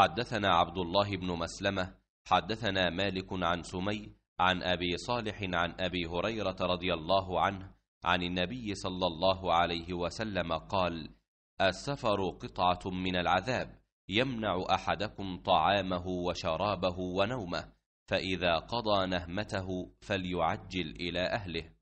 حدثنا عبد الله بن مسلمة حدثنا مالك عن سمي عن أبي صالح عن أبي هريرة رضي الله عنه عن النبي صلى الله عليه وسلم قال السفر قطعة من العذاب يمنع أحدكم طعامه وشرابه ونومه فإذا قضى نهمته فليعجل إلى أهله